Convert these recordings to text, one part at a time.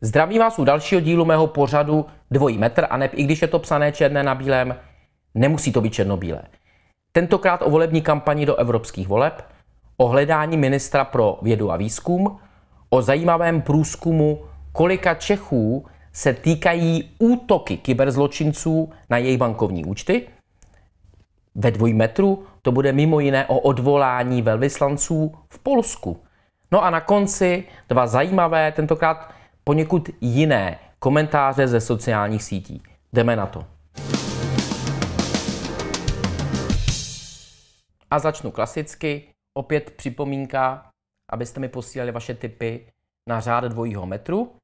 Zdravím vás u dalšího dílu mého pořadu Dvojí metr a neb, i když je to psané černé na bílém, nemusí to být černobílé. Tentokrát o volební kampani do evropských voleb – o hledání ministra pro vědu a výzkum, o zajímavém průzkumu, kolika Čechů se týkají útoky kyberzločinců na jejich bankovní účty. Ve dvoj metru to bude mimo jiné o odvolání velvyslanců v Polsku. No a na konci dva zajímavé, tentokrát poněkud jiné komentáře ze sociálních sítí. Jdeme na to. A začnu klasicky opět připomínka, abyste mi posílali vaše tipy na řád dvojího metru,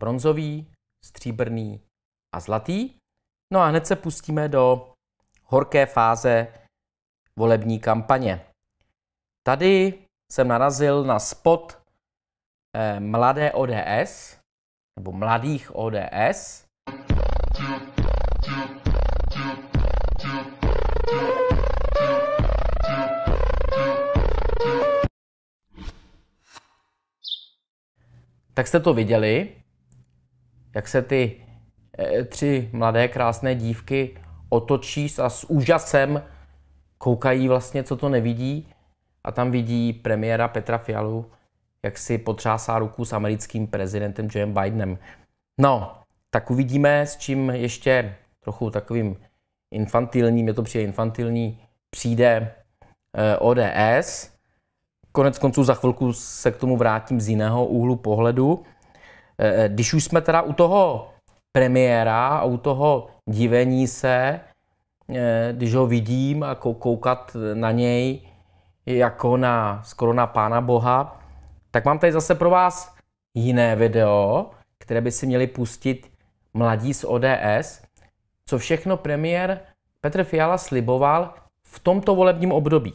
bronzový, stříbrný a zlatý. No a hned se pustíme do horké fáze volební kampaně. Tady jsem narazil na spot eh, mladé ODS, nebo mladých ODS. tak jste to viděli, jak se ty eh, tři mladé krásné dívky otočí a s úžasem koukají vlastně, co to nevidí. A tam vidí premiéra Petra Fialu, jak si potřásá ruku s americkým prezidentem Joe Bidenem. No, tak uvidíme, s čím ještě trochu takovým infantilním, je to přijde infantilní, přijde eh, ODS konec konců za chvilku se k tomu vrátím z jiného úhlu pohledu. Eh, eh, když už jsme teda u toho premiéra a u toho divení se, eh, když ho vidím a koukat na něj jako na skoro na pána boha, tak mám tady zase pro vás jiné video, které by si měli pustit mladí z ODS, co všechno premiér Petr Fiala sliboval v tomto volebním období.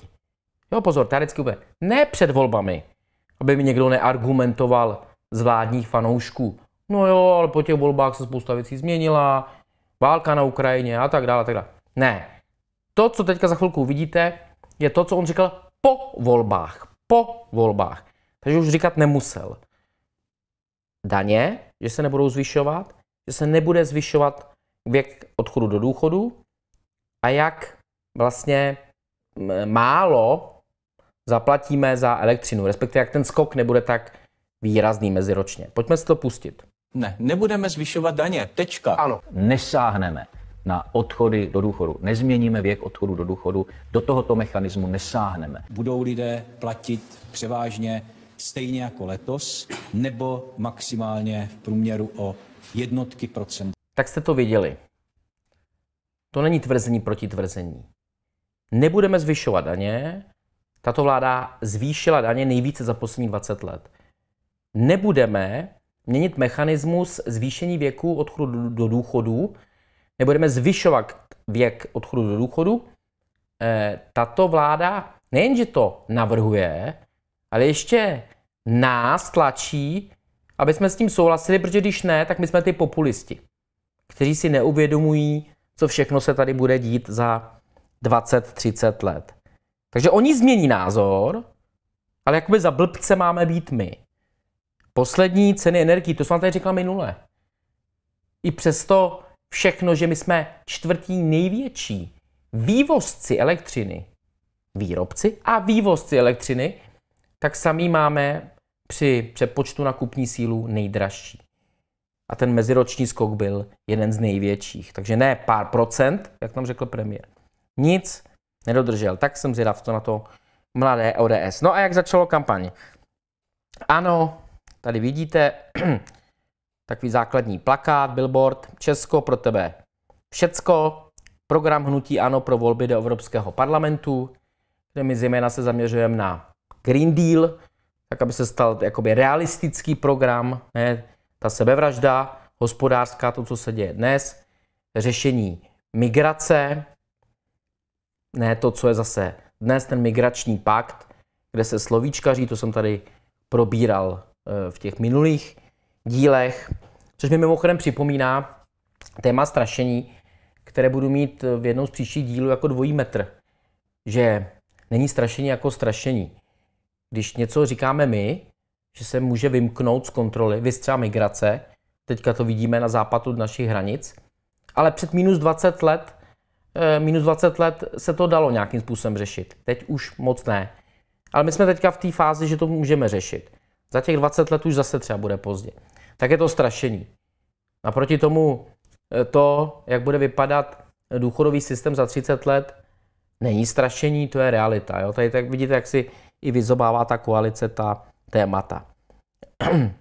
Jo, pozor, teoreticky úplně. Ne před volbami, aby mi někdo neargumentoval z vládních fanoušků. No jo, ale po těch volbách se spousta věcí změnila, válka na Ukrajině a tak dále, a tak dále. Ne. To, co teďka za chvilku uvidíte, je to, co on říkal po volbách. Po volbách. Takže už říkat nemusel. Daně, že se nebudou zvyšovat, že se nebude zvyšovat věk odchodu do důchodu a jak vlastně málo zaplatíme za elektřinu, respektive jak ten skok nebude tak výrazný meziročně. Pojďme si to pustit. Ne, nebudeme zvyšovat daně, tečka. Ano. Nesáhneme na odchody do důchodu. Nezměníme věk odchodu do důchodu, do tohoto mechanismu nesáhneme. Budou lidé platit převážně stejně jako letos, nebo maximálně v průměru o jednotky procent. Tak jste to viděli. To není tvrzení proti tvrzení. Nebudeme zvyšovat daně, tato vláda zvýšila daně nejvíce za poslední 20 let. Nebudeme měnit mechanismus zvýšení věku odchodu do důchodu, nebudeme zvyšovat věk odchodu do důchodu. Eh, tato vláda nejenže to navrhuje, ale ještě nás tlačí, aby jsme s tím souhlasili, protože když ne, tak my jsme ty populisti, kteří si neuvědomují, co všechno se tady bude dít za 20-30 let. Takže oni změní názor, ale jakoby za blbce máme být my. Poslední ceny energii, to jsem vám tady říkal minule. I přesto všechno, že my jsme čtvrtí největší vývozci elektřiny, výrobci a vývozci elektřiny, tak samý máme při přepočtu na kupní sílu nejdražší. A ten meziroční skok byl jeden z největších. Takže ne pár procent, jak tam řekl premiér. Nic, nedodržel. Tak jsem zvědav, co na to mladé ODS. No a jak začalo kampaň? Ano, tady vidíte takový základní plakát, billboard, Česko pro tebe všecko, program Hnutí Ano pro volby do Evropského parlamentu, kde my zejména se zaměřujeme na Green Deal, tak aby se stal jakoby realistický program, ne, ta sebevražda, hospodářská, to, co se děje dnes, řešení migrace, ne to, co je zase dnes ten migrační pakt, kde se slovíčkaří, to jsem tady probíral eh, v těch minulých dílech, což mi mimochodem připomíná téma strašení, které budu mít eh, v jednou z příštích dílů jako dvojí metr. Že není strašení jako strašení. Když něco říkáme my, že se může vymknout z kontroly, vy migrace, teďka to vidíme na západu našich hranic, ale před minus 20 let Eh, minus 20 let se to dalo nějakým způsobem řešit. Teď už moc ne. Ale my jsme teďka v té fázi, že to můžeme řešit. Za těch 20 let už zase třeba bude pozdě. Tak je to strašení. Naproti tomu eh, to, jak bude vypadat důchodový systém za 30 let, není strašení, to je realita. Jo? Tady tak vidíte, jak si i vyzobává ta koalice ta témata.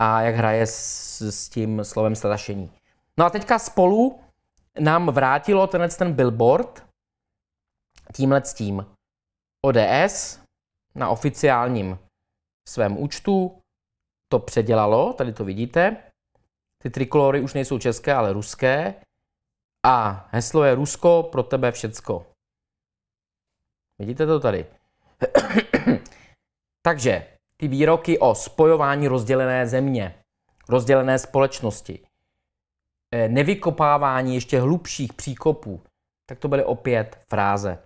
a jak hraje s, s tím slovem strašení. No a teďka spolu nám vrátilo tenhle ten billboard tímhle s tím. ODS na oficiálním svém účtu to předělalo, tady to vidíte. Ty trikolory už nejsou české, ale ruské. A heslo je Rusko, pro tebe všecko. Vidíte to tady? Takže ty výroky o spojování rozdělené země, rozdělené společnosti, Eh, nevykopávání ještě hlubších příkopů, tak to byly opět fráze.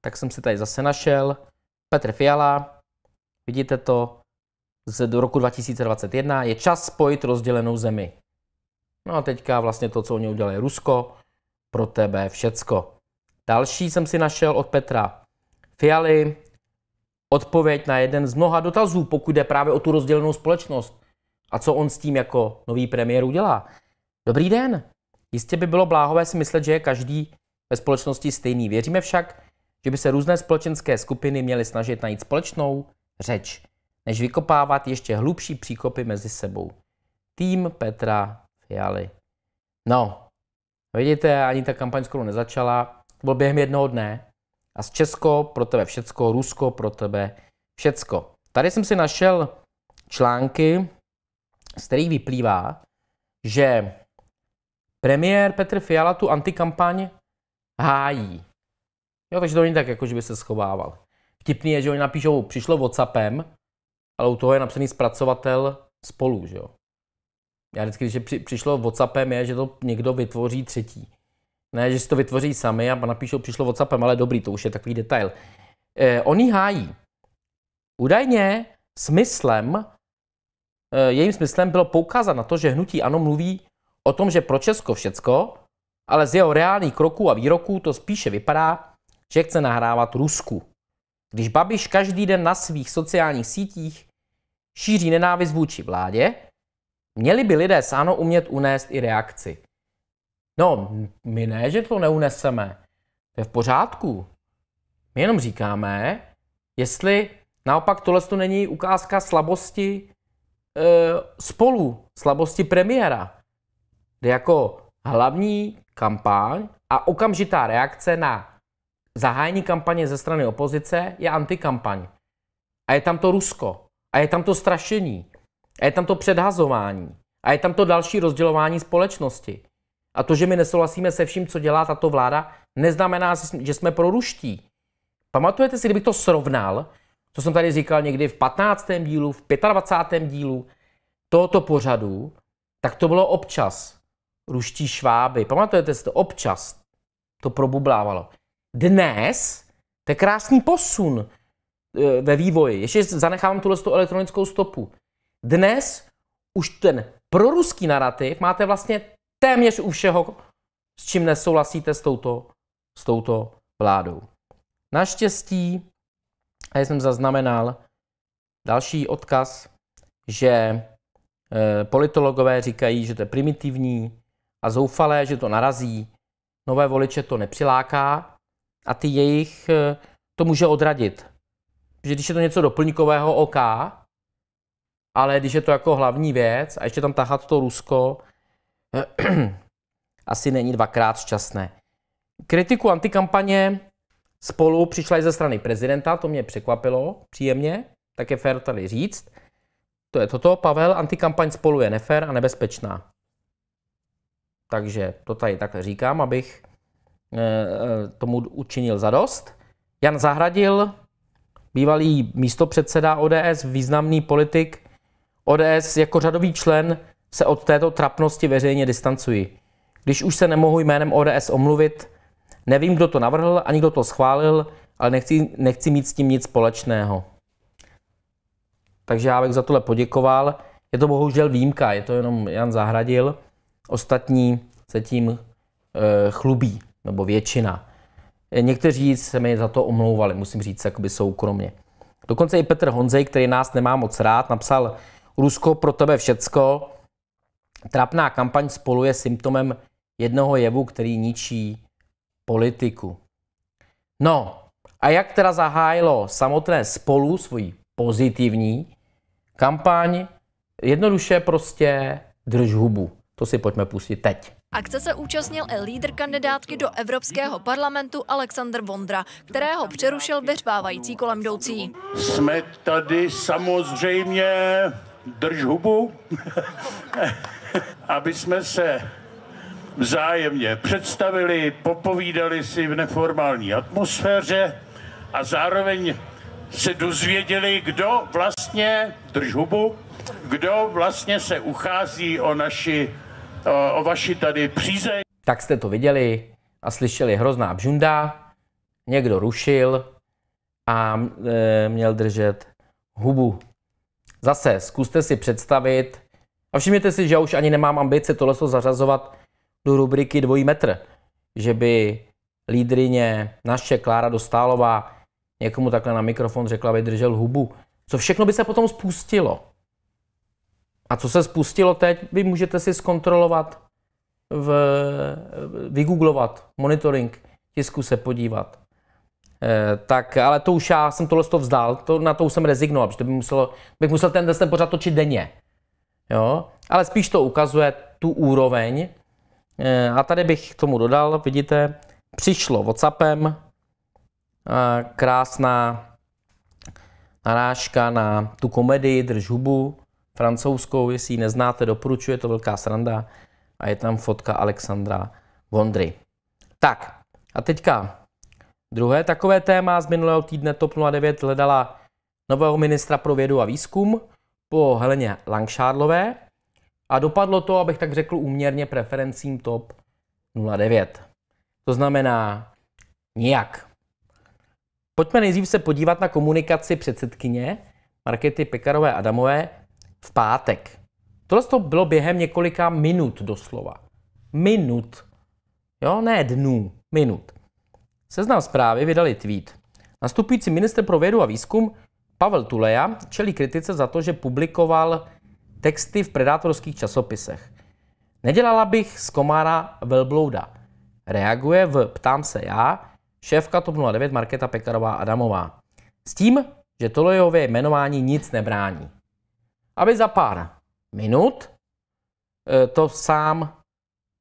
Tak jsem si tady zase našel. Petr Fiala, vidíte to, z do roku 2021 je čas spojit rozdělenou zemi. No a teďka vlastně to, co oni udělali Rusko, pro tebe všecko. Další jsem si našel od Petra Fialy, odpověď na jeden z mnoha dotazů, pokud jde právě o tu rozdělenou společnost. A co on s tím jako nový premiér udělá? Dobrý den! Jistě by bylo bláhové si myslet, že je každý ve společnosti stejný. Věříme však, že by se různé společenské skupiny měly snažit najít společnou řeč, než vykopávat ještě hlubší příkopy mezi sebou. Tým Petra Fialy. No, vidíte, ani ta kampaň skoro nezačala. To bylo během jednoho dne. A z Česko pro tebe všecko, Rusko pro tebe všecko. Tady jsem si našel články, z kterých vyplývá, že Premiér Petr Fiala tu antikampaň hájí. Jo, takže to není tak, jako že by se schovával. Vtipný je, že oni napíšou, přišlo Whatsappem, ale u toho je napsaný zpracovatel spolu, že jo. Já vždycky, když při, přišlo Whatsappem, je, že to někdo vytvoří třetí. Ne, že si to vytvoří sami a napíšou, přišlo Whatsappem, ale dobrý, to už je takový detail. Eh, oni hájí. Údajně smyslem, eh, jejím smyslem bylo poukázat na to, že hnutí ANO mluví o tom, že pro Česko všecko, ale z jeho reálných kroků a výroků to spíše vypadá, že chce nahrávat Rusku. Když Babiš každý den na svých sociálních sítích šíří nenávist vůči vládě, měli by lidé sáno umět unést i reakci. No, my ne, že to neuneseme. To je v pořádku. My jenom říkáme, jestli naopak tohle to není ukázka slabosti e, spolu, slabosti premiéra kde jako hlavní kampaň a okamžitá reakce na zahájení kampaně ze strany opozice je antikampaň. A je tam to Rusko. A je tam to strašení. A je tam to předhazování. A je tam to další rozdělování společnosti. A to, že my nesouhlasíme se vším, co dělá tato vláda, neznamená, že jsme proruští. Pamatujete si, kdybych to srovnal, co jsem tady říkal někdy v 15. dílu, v 25. dílu tohoto pořadu, tak to bylo občas ruští šváby. Pamatujete si to? Občas to probublávalo. Dnes to je krásný posun e, ve vývoji. Ještě zanechávám tuhle elektronickou stopu. Dnes už ten proruský narrativ máte vlastně téměř u všeho, s čím nesouhlasíte s touto, s touto vládou. Naštěstí, a já jsem zaznamenal další odkaz, že e, politologové říkají, že to je primitivní, a zoufalé, že to narazí. Nové voliče to nepřiláká a ty jejich eh, to může odradit. že když je to něco doplňkového OK, ale když je to jako hlavní věc a ještě tam tahat to Rusko, eh, asi není dvakrát šťastné. Kritiku antikampaně spolu přišla i ze strany prezidenta, to mě překvapilo příjemně, tak je fér tady říct. To je toto, Pavel, antikampaň spolu je nefér a nebezpečná. Takže to tady tak říkám, abych eh, eh, tomu učinil zadost. Jan Zahradil, bývalý místopředseda ODS, významný politik ODS, jako řadový člen se od této trapnosti veřejně distancuji. Když už se nemohu jménem ODS omluvit, nevím, kdo to navrhl ani kdo to schválil, ale nechci, nechci mít s tím nic společného. Takže já bych za tohle poděkoval. Je to bohužel výjimka, je to jenom Jan Zahradil ostatní se tím eh, chlubí, nebo většina. Eh, někteří se mi za to omlouvali, musím říct, jakoby soukromně. Dokonce i Petr Honzej, který nás nemá moc rád, napsal Rusko pro tebe všecko. Trapná kampaň spolu je symptomem jednoho jevu, který ničí politiku. No, a jak teda zahájilo samotné spolu svoji pozitivní kampaň? Jednoduše prostě drž hubu. To si pojďme pustit teď. Akce se účastnil i lídr kandidátky do Evropského parlamentu Aleksandr Vondra, kterého přerušil vyřvávající kolem jdoucí. Jsme tady samozřejmě drž hubu, aby jsme se vzájemně představili, popovídali si v neformální atmosféře a zároveň se dozvěděli, kdo vlastně, drž hubu, kdo vlastně se uchází o naši Eh, o vaši tady přízeň. Tak jste to viděli a slyšeli hrozná bžunda, někdo rušil a e, měl držet hubu. Zase zkuste si představit, a všimněte si, že já už ani nemám ambice tohle zařazovat do rubriky dvojí metr, že by lídrině naše Klára Dostálová někomu takhle na mikrofon řekla, aby držel hubu. Co všechno by se potom spustilo? A co se spustilo teď, vy můžete si zkontrolovat, v, vygooglovat, monitoring tisku se podívat. E, tak, ale to už já jsem tohle to vzdal, to, na to už jsem rezignoval, protože by muselo, bych musel ten ten pořád točit denně. Jo? Ale spíš to ukazuje tu úroveň. E, a tady bych k tomu dodal, vidíte, přišlo WhatsAppem e, krásná narážka na tu komedii Drž hubu, francouzskou, jestli ji neznáte, doporučuje to velká sranda a je tam fotka Alexandra Vondry. Tak a teďka druhé takové téma z minulého týdne TOP 09 hledala nového ministra pro vědu a výzkum po Heleně Langšádlové a dopadlo to, abych tak řekl, úměrně preferencím TOP 09. To znamená nijak. Pojďme nejdřív se podívat na komunikaci předsedkyně Markety Pekarové Adamové v pátek. Tohle to bylo během několika minut doslova. Minut. Jo, ne dnů, minut. Seznam zprávy vydali tweet. Nastupující minister pro vědu a výzkum Pavel Tuleja čelí kritice za to, že publikoval texty v predátorských časopisech. Nedělala bych z komára velblouda. Reaguje v Ptám se já, šéfka TOP 09 Marketa Pekarová Adamová. S tím, že Tulejové jmenování nic nebrání aby za pár minut eh, to sám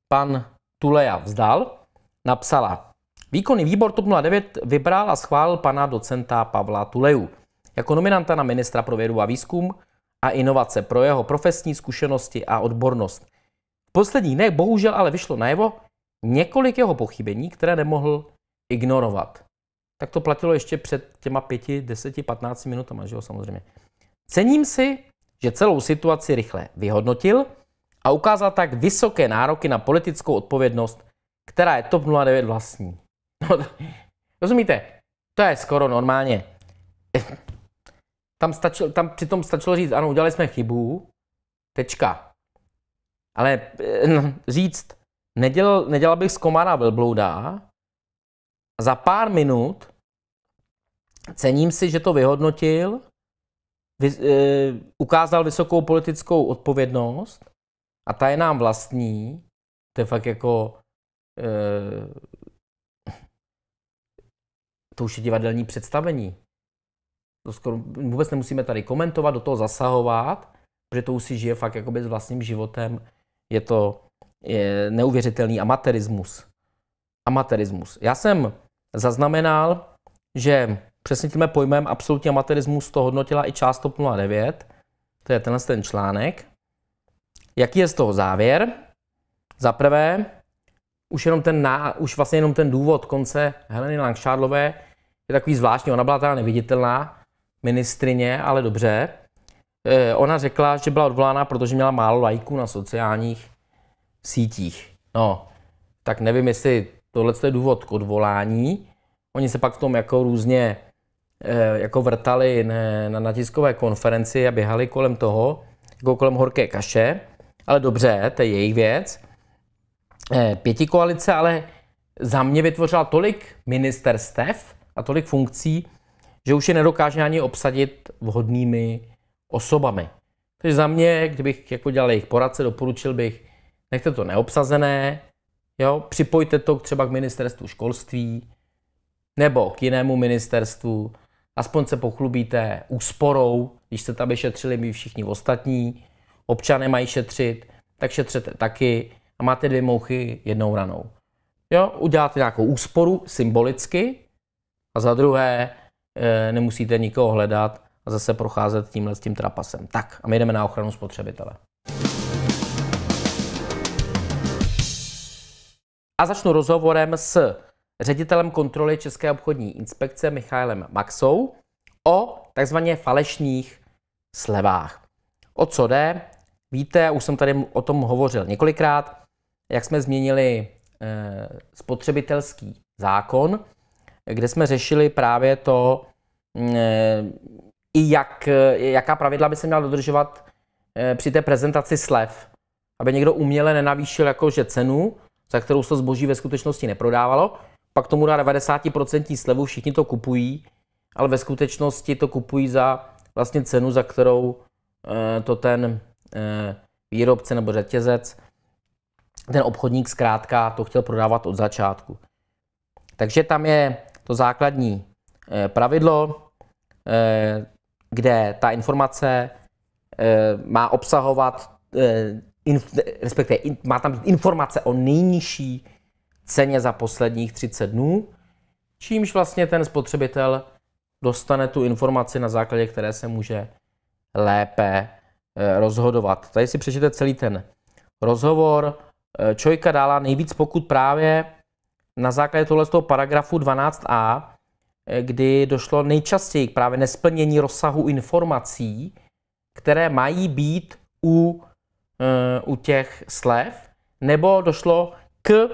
pan Tuleja vzdal, napsala. Výkonný výbor TOP 09 vybral a schválil pana docenta Pavla Tuleju jako nominanta na ministra pro vědu a výzkum a inovace pro jeho profesní zkušenosti a odbornost. V posledních dnech bohužel ale vyšlo najevo několik jeho pochybení, které nemohl ignorovat. Tak to platilo ještě před těma pěti, deseti, patnácti minutama, že jo, samozřejmě. Cením si že celou situaci rychle vyhodnotil a ukázal tak vysoké nároky na politickou odpovědnost, která je TOP 09 vlastní. No, rozumíte? To je skoro normálně. Tam, stačil, tam přitom stačilo říct, ano, udělali jsme chybu, tečka. Ale eh, no, říct, nedělal, nedělal bych z komára velblouda, za pár minut cením si, že to vyhodnotil Eh, ukázal vysokou politickou odpovědnost a ta je nám vlastní. To je fakt jako eh, to už je divadelní představení. To skoro vůbec nemusíme tady komentovat, do toho zasahovat, protože to už si žije fakt jakoby s vlastním životem. Je to je neuvěřitelný amatérismus. Amatérismus. Já jsem zaznamenal, že přesně tímhle pojmem absolutní amatérismus to hodnotila i část TOP 09, to je tenhle ten článek. Jaký je z toho závěr? Za prvé, už, jenom ten už vlastně jenom ten důvod konce Heleny Langšádlové je takový zvláštní. Ona byla teda neviditelná ministrině, ale dobře. E, ona řekla, že byla odvolána, protože měla málo lajků na sociálních sítích. No, tak nevím, jestli tohle je důvod k odvolání. Oni se pak v tom jako různě Eh, jako vrtali na, natiskové konferenci a běhali kolem toho, jako kolem horké kaše. Ale dobře, to je jejich věc. Eh, Pěti koalice ale za mě vytvořila tolik ministerstev a tolik funkcí, že už je nedokáže ani obsadit vhodnými osobami. Takže za mě, kdybych jako dělal jejich poradce, doporučil bych, nechte to neobsazené, jo, připojte to třeba k ministerstvu školství nebo k jinému ministerstvu, Aspoň se pochlubíte úsporou, když jste tam šetřili my všichni ostatní. Občané mají šetřit, tak šetřete taky a máte dvě mouchy jednou ranou. Jo, uděláte nějakou úsporu symbolicky a za druhé e, nemusíte nikoho hledat a zase procházet tímhle s tím trapasem. Tak a my jdeme na ochranu spotřebitele. A začnu rozhovorem s ředitelem kontroly České obchodní inspekce Michailem Maxou o takzvaně falešných slevách. O co jde? Víte, už jsem tady o tom hovořil několikrát, jak jsme změnili e, spotřebitelský zákon, kde jsme řešili právě to, e, i jak, jaká pravidla by se měla dodržovat e, při té prezentaci slev, aby někdo uměle nenavýšil jakože cenu, za kterou se zboží ve skutečnosti neprodávalo, pak tomu dá 90% slevu, všichni to kupují, ale ve skutečnosti to kupují za vlastně cenu, za kterou eh, to ten eh, výrobce nebo řetězec, ten obchodník zkrátka to chtěl prodávat od začátku. Takže tam je to základní eh, pravidlo, kde ta informace má obsahovat, respektive má tam být informace o nejnižší ceně za posledních 30 dnů, čímž vlastně ten spotřebitel dostane tu informaci, na základě které se může lépe e, rozhodovat. Tady si přečtete celý ten rozhovor. E, čojka dala nejvíc pokud právě na základě tohle z toho paragrafu 12a, e, kdy došlo nejčastěji k právě nesplnění rozsahu informací, které mají být u, u těch slev, nebo došlo k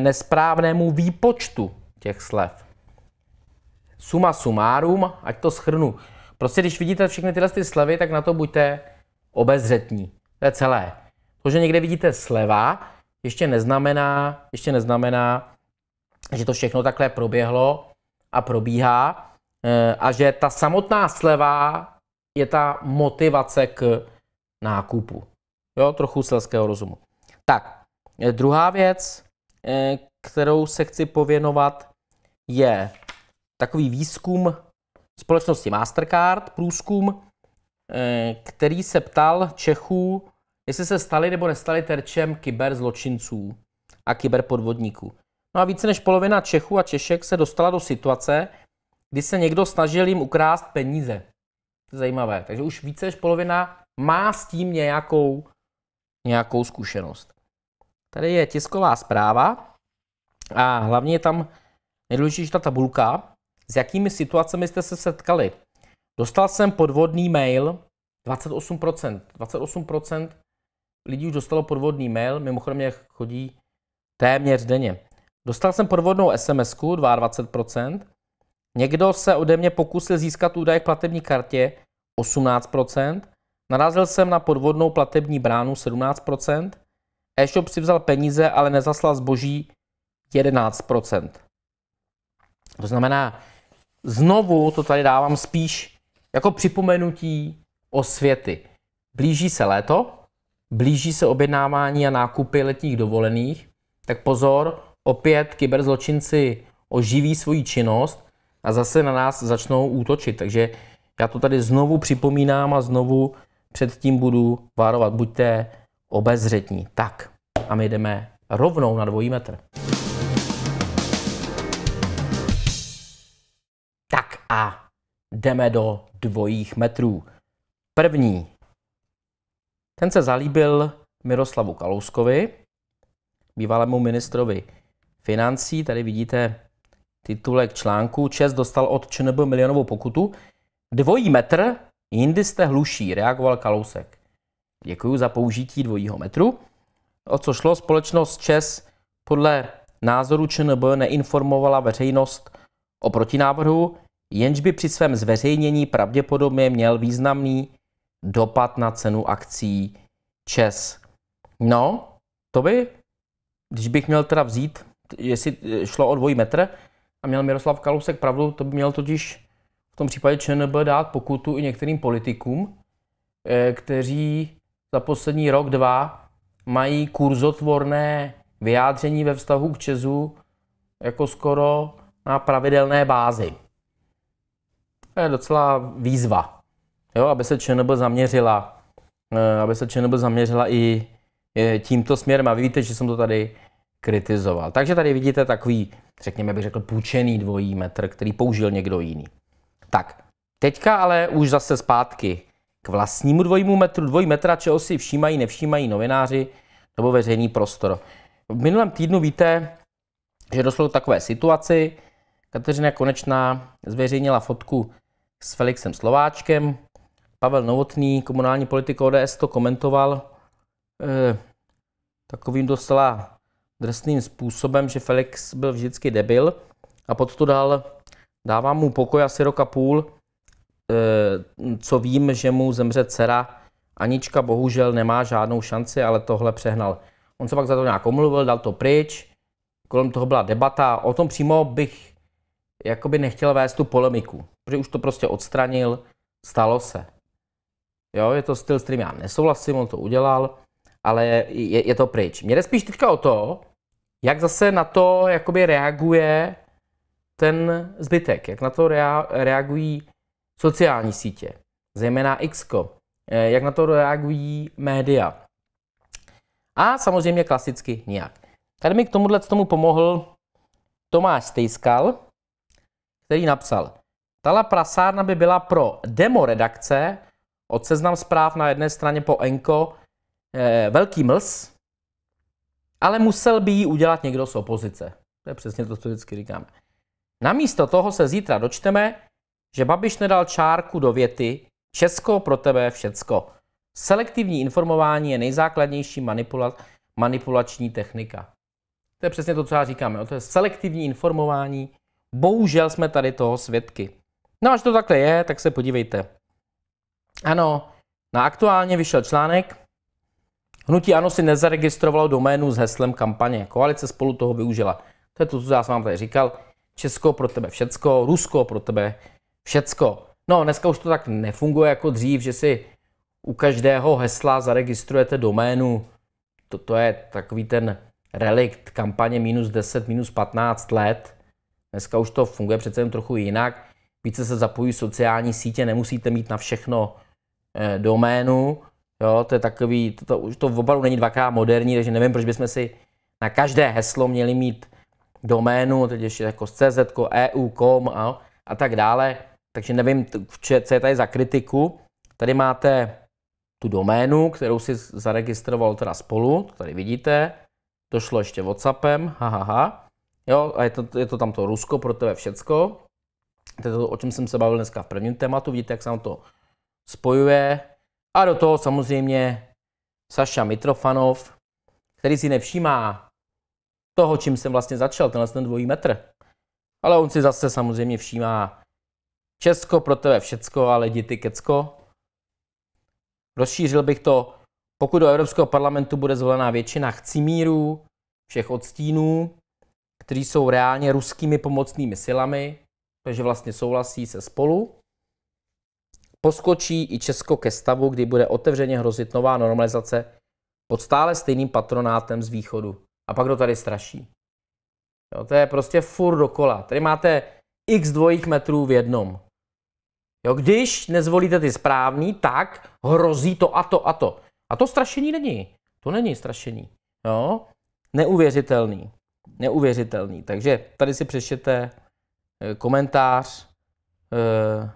nesprávnému výpočtu těch slev. Suma sumárum, ať to schrnu. Prostě když vidíte všechny tyhle ty slevy, tak na to buďte obezřetní. To je celé. To, že někde vidíte sleva, ještě neznamená, ještě neznamená, že to všechno takhle proběhlo a probíhá eh, a že ta samotná sleva je ta motivace k nákupu. Jo, trochu selského rozumu. Tak, eh, druhá věc, Eh, kterou se chci pověnovat, je takový výzkum společnosti Mastercard, průzkum, eh, který se ptal Čechů, jestli se stali nebo nestali terčem kyberzločinců a kyberpodvodníků. No a více než polovina Čechů a Češek se dostala do situace, kdy se někdo snažil jim ukrást peníze. zajímavé. Takže už více než polovina má s tím nějakou, nějakou zkušenost. Tady je tisková zpráva a hlavně je tam nejdůležitější ta tabulka, s jakými situacemi jste se setkali. Dostal jsem podvodný mail, 28%, 28% lidí už dostalo podvodný mail, mimochodem mě chodí téměř denně. Dostal jsem podvodnou sms 22%, někdo se ode mě pokusil získat údaje k platební kartě, 18%, narazil jsem na podvodnou platební bránu, 17%, E-shop si vzal peníze, ale nezaslal zboží 11%. To znamená, znovu to tady dávám spíš jako připomenutí o světy. Blíží se léto, blíží se objednávání a nákupy letních dovolených, tak pozor, opět kyberzločinci oživí svoji činnost a zase na nás začnou útočit. Takže já to tady znovu připomínám a znovu předtím budu varovat. Buďte obezřetní. Tak a my jdeme rovnou na dvojí metr. Tak a jdeme do dvojích metrů. První. Ten se zalíbil Miroslavu Kalouskovi, bývalému ministrovi financí. Tady vidíte titulek článku. Čes dostal od ČNB milionovou pokutu. Dvojí metr, jindy jste hluší, reagoval Kalousek. Děkuji za použití dvojího metru. O co šlo? Společnost ČES podle názoru ČNB neinformovala veřejnost o protinávrhu, jenž by při svém zveřejnění pravděpodobně měl významný dopad na cenu akcí ČES. No, to by, když bych měl teda vzít, jestli eh, šlo o dvojí metr a měl Miroslav Kalousek pravdu, to by měl totiž v tom případě ČNB dát pokutu i některým politikům, eh, kteří za poslední rok, dva, mají kurzotvorné vyjádření ve vztahu k Česu jako skoro na pravidelné bázi. To je docela výzva, jo, aby se ČNB zaměřila, eh, aby se ČNB zaměřila i eh, tímto směrem. A vy víte, že jsem to tady kritizoval. Takže tady vidíte takový, řekněme bych řekl, půjčený dvojí metr, který použil někdo jiný. Tak, teďka ale už zase zpátky k vlastnímu dvojmu metru, dvojí metra, čeho si všímají, nevšímají novináři nebo veřejný prostor. V minulém týdnu víte, že došlo k takové situaci. Kateřina Konečná zveřejnila fotku s Felixem Slováčkem. Pavel Novotný, komunální politik ODS, to komentoval eh, takovým docela drsným způsobem, že Felix byl vždycky debil a pod to dal dávám mu pokoj asi rok a půl, Eh, co vím, že mu zemře dcera. Anička bohužel nemá žádnou šanci, ale tohle přehnal. On se pak za to nějak omluvil, dal to pryč, kolem toho byla debata. O tom přímo bych jakoby nechtěl vést tu polemiku, protože už to prostě odstranil, stalo se. Jo, je to styl, s kterým já nesouhlasím, on to udělal, ale je, je to pryč. Mě jde spíš teďka o to, jak zase na to jakoby reaguje ten zbytek, jak na to rea- reagují sociální sítě, zejména X, eh, jak na to reagují média. A samozřejmě klasicky nijak. Tady mi k tomuhle tomu pomohl Tomáš Stejskal, který napsal, Tala prasárna by byla pro demo redakce od seznam zpráv na jedné straně po Enko eh, velký mls, ale musel by ji udělat někdo z opozice. To je přesně to, co vždycky říkáme. Namísto toho se zítra dočteme, že Babiš nedal čárku do věty Česko pro tebe všecko. Selektivní informování je nejzákladnější manipula- manipulační technika. To je přesně to, co já říkám. To je selektivní informování. Bohužel jsme tady toho svědky. No až to takhle je, tak se podívejte. Ano, na aktuálně vyšel článek. Hnutí Ano si nezaregistrovalo doménu s heslem kampaně. Koalice spolu toho využila. To je to, co já jsem vám tady říkal. Česko pro tebe všecko, Rusko pro tebe všecko. No, dneska už to tak nefunguje jako dřív, že si u každého hesla zaregistrujete doménu. Toto je takový ten relikt kampaně minus 10, minus 15 let. Dneska už to funguje přece jen trochu jinak. Více se zapojí sociální sítě, nemusíte mít na všechno e, doménu. Jo, to je takový, to, to, to opravdu není dvakrát moderní, takže nevím, proč bychom si na každé heslo měli mít doménu, teď ještě jako CZ, EU, com a, a tak dále takže nevím, co je tady za kritiku. Tady máte tu doménu, kterou si zaregistroval teda spolu, to tady vidíte, to šlo ještě Whatsappem, hahaha. Ha, ha. Jo, a je to, je to tam to Rusko, pro tebe všecko. To je to, o čem jsem se bavil dneska v prvním tématu, vidíte, jak se nám to spojuje. A do toho samozřejmě Saša Mitrofanov, který si nevšímá toho, čím jsem vlastně začal, tenhle ten dvojí metr. Ale on si zase samozřejmě všímá Česko pro tebe všecko ale lidi ty kecko. Rozšířil bych to, pokud do Evropského parlamentu bude zvolená většina chcimírů, všech odstínů, kteří jsou reálně ruskými pomocnými silami, takže vlastně souhlasí se spolu, poskočí i Česko ke stavu, kdy bude otevřeně hrozit nová normalizace pod stále stejným patronátem z východu. A pak to tady straší? Jo, to je prostě fur dokola. Tady máte x dvojích metrů v jednom. Jo, když nezvolíte ty správný, tak hrozí to a to a to. A to strašení není. To není strašení. Jo? Neuvěřitelný. Neuvěřitelný. Takže tady si přečtěte eh, komentář eh,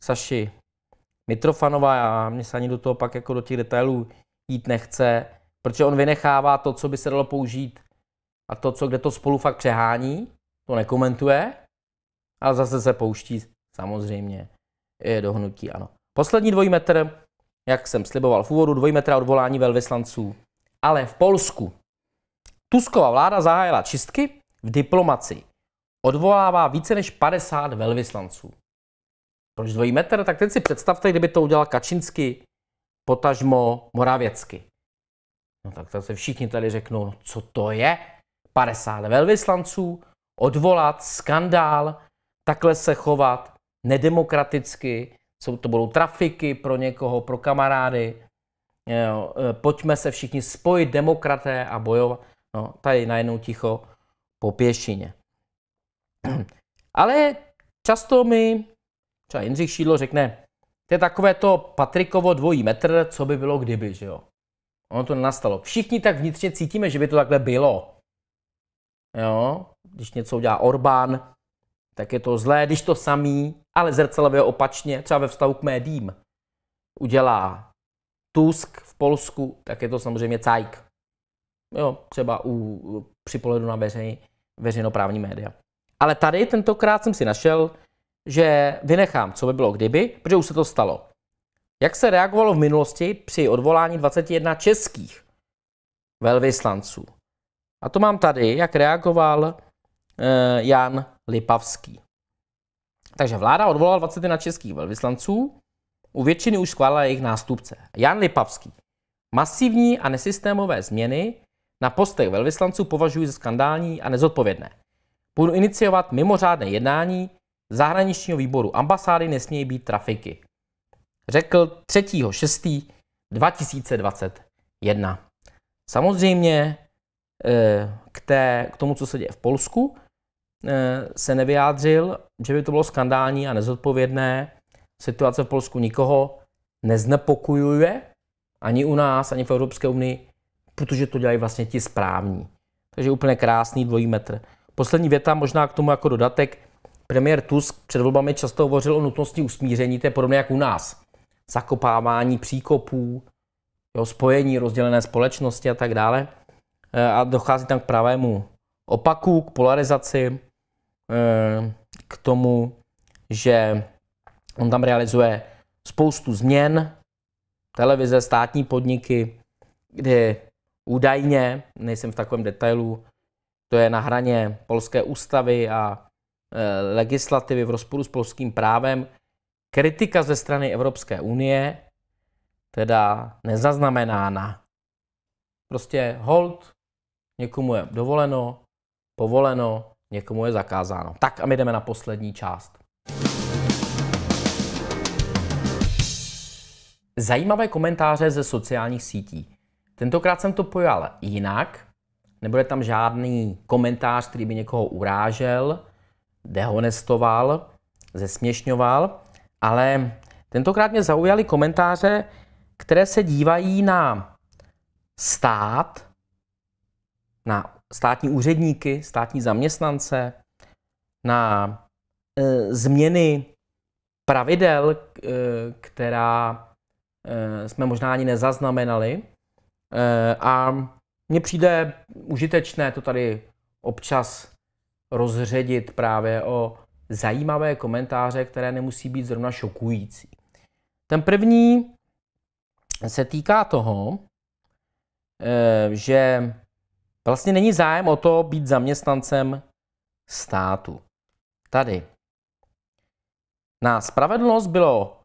Saši Mitrofanová. Já mě se ani do toho pak jako do těch detailů jít nechce, protože on vynechává to, co by se dalo použít a to, co kde to spolu fakt přehání, to nekomentuje, ale zase se pouští samozřejmě do hnutí ano. Poslední dvojmetr, jak jsem sliboval v úvodu, dvojmetra odvolání velvyslanců. Ale v Polsku tusková vláda zahájila čistky v diplomaci. Odvolává více než 50 velvyslanců. Proč dvojí metr? Tak teď si představte, kdyby to udělal Kačinsky, potažmo Moravěcky. No tak se všichni tady řeknou, no, co to je? 50 velvyslanců, odvolat, skandál, takhle se chovat nedemokraticky, jsou to budou trafiky pro někoho, pro kamarády. Jo, e, pojďme se všichni spojit, demokraté a bojovat. No, tady najednou ticho po pěšině. Ale často mi třeba Jindřich Šídlo řekne, to je takové to Patrikovo dvojí metr, co by bylo kdyby, že jo. Ono to nastalo. Všichni tak vnitřně cítíme, že by to takhle bylo. Jo, když něco udělá Orbán, tak je to zlé, když to samý, ale zrcadlově opačně, třeba ve vztahu k médiím, udělá Tusk v Polsku, tak je to samozřejmě cajk. Jo, třeba u, při pohledu na veřej, veřejnoprávní média. Ale tady tentokrát jsem si našel, že vynechám, co by bylo kdyby, protože už se to stalo. Jak se reagovalo v minulosti při odvolání 21 českých velvyslanců? A to mám tady, jak reagoval eh, Jan Lipavský. Takže vláda odvolala 21 českých velvyslanců, u většiny už schválila jejich nástupce. Jan Lipavský. Masivní a nesystémové změny na postech velvyslanců považuji za skandální a nezodpovědné. Budu iniciovat mimořádné jednání zahraničního výboru. Ambasády nesmějí být trafiky. Řekl 3.6.2021. Samozřejmě eh, k, té, k tomu, co se děje v Polsku, Eh, se nevyjádřil, že by to bylo skandální a nezodpovědné. Situace v Polsku nikoho neznepokojuje, ani u nás, ani v Evropské unii, protože to dělají vlastně ti správní. Takže úplně krásný dvojí metr. Poslední věta možná k tomu jako dodatek. Premiér Tusk před volbami často hovořil o nutnosti usmíření, to je podobně jak u nás. Zakopávání příkopů, jo, spojení rozdělené společnosti a tak dále. Eh, a dochází tam k pravému opaku, k polarizaci. Eh, k tomu, že on tam realizuje spoustu změn, televize, státní podniky, kdy údajně, nejsem v takovém detailu, to je na hraně polské ústavy a eh, legislativy v rozporu s polským právem, kritika ze strany Evropské unie, teda nezaznamenána. Prostě hold, někomu je dovoleno, povoleno, někomu je zakázáno. Tak a my jdeme na poslední část. Zajímavé komentáře ze sociálních sítí. Tentokrát jsem to pojal jinak. Nebude tam žádný komentář, který by někoho urážel, dehonestoval, zesměšňoval, ale tentokrát mě zaujaly komentáře, které se dívají na stát, na státní úředníky, státní zaměstnance, na e, změny pravidel, e, která e, jsme možná ani nezaznamenali. E, a mně přijde užitečné to tady občas rozředit právě o zajímavé komentáře, které nemusí být zrovna šokující. Ten první se týká toho, e, že Vlastně není zájem o to být zaměstnancem státu. Tady. Na spravedlnost bylo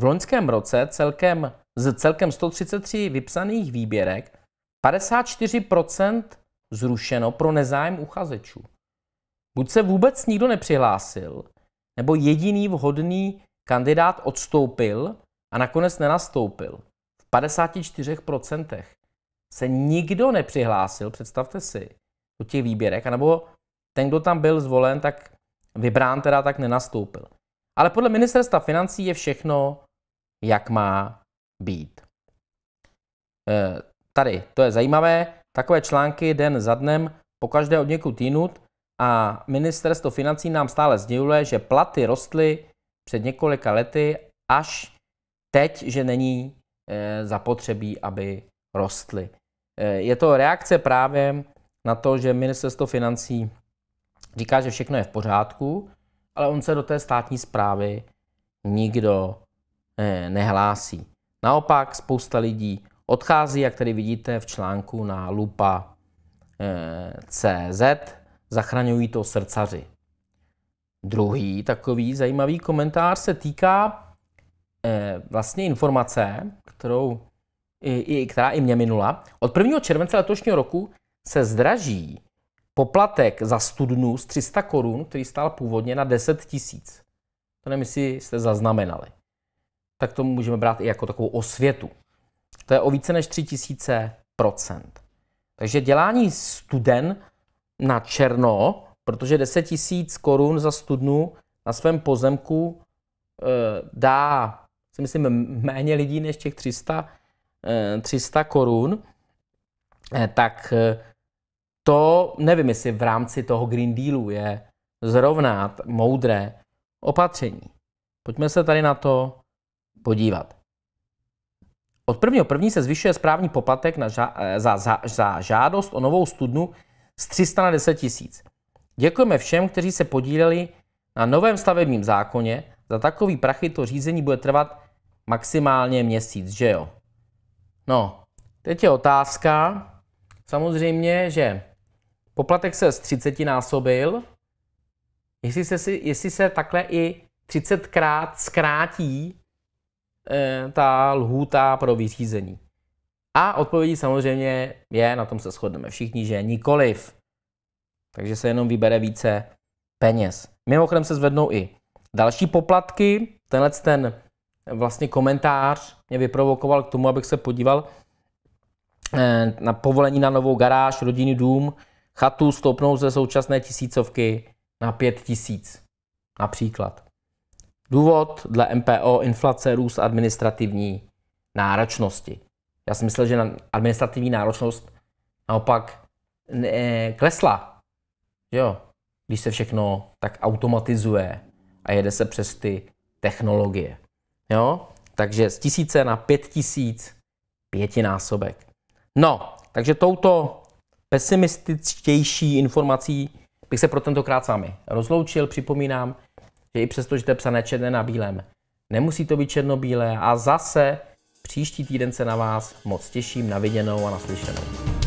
v loňském roce celkem, z celkem 133 vypsaných výběrek 54% zrušeno pro nezájem uchazečů. Buď se vůbec nikdo nepřihlásil, nebo jediný vhodný kandidát odstoupil a nakonec nenastoupil. V 54% se nikdo nepřihlásil, představte si, do těch výběrek, anebo ten, kdo tam byl zvolen, tak vybrán teda tak nenastoupil. Ale podle ministerstva financí je všechno, jak má být. E, tady, to je zajímavé, takové články den za dnem, po každé od někud jinut a ministerstvo financí nám stále sděluje, že platy rostly před několika lety až teď, že není e, zapotřebí, aby rostly. Eh, je to reakce právě na to, že ministerstvo financí říká, že všechno je v pořádku, ale on se do té státní zprávy nikdo eh, nehlásí. Naopak spousta lidí odchází, jak tady vidíte v článku na lupa eh, CZ, zachraňují to srdcaři. Druhý takový zajímavý komentář se týká vlastně informace, kterou i, i, která i mě minula. Od 1. července letošního roku se zdraží poplatek za studnu z 300 korun, který stál původně na 10 tisíc. To nevím, jestli jste zaznamenali. Tak to můžeme brát i jako takovou osvětu. To je o více než 3 tisíce procent. Takže dělání studen na černo, protože 10 tisíc korun za studnu na svém pozemku e, dá, si myslím, méně lidí než těch 300, 300 eh, korun, eh, tak eh, to nevím, jestli v rámci toho Green Dealu je zrovna moudré opatření. Pojďme se tady na to podívat. Od prvního první se zvyšuje správní poplatek na ža- za, za, za žádost o novou studnu z 300 na 10 tisíc. Děkujeme všem, kteří se podíleli na novém stavebním zákoně. Za takový prachy to řízení bude trvat maximálně měsíc, že jo? No, teď je otázka, samozřejmě, že poplatek se z 30 násobil, jestli se, jestli se takhle i 30krát zkrátí e, ta lhůta pro vyřízení. A odpovědí samozřejmě je, na tom se shodneme všichni, že nikoliv. Takže se jenom vybere více peněz. Mimochodem se zvednou i další poplatky. Tenhle ten vlastně komentář mě vyprovokoval k tomu, abych se podíval eh, na povolení na novou garáž, rodinný dům, chatu stoupnou ze současné tisícovky na pět tisíc. Například. Důvod dle MPO inflace, růst administrativní náročnosti. Já si myslel, že na administrativní náročnost naopak ne, klesla. Jo, když se všechno tak automatizuje a jede se přes ty technologie. Jo? Takže z tisíce na pět tisíc pětinásobek. No, takže touto pesimističtější informací bych se pro tentokrát s vámi rozloučil. Připomínám, že i přesto, že to je psané černé na bílém, nemusí to být černobílé a zase příští týden se na vás moc těším, na viděnou a naslyšenou.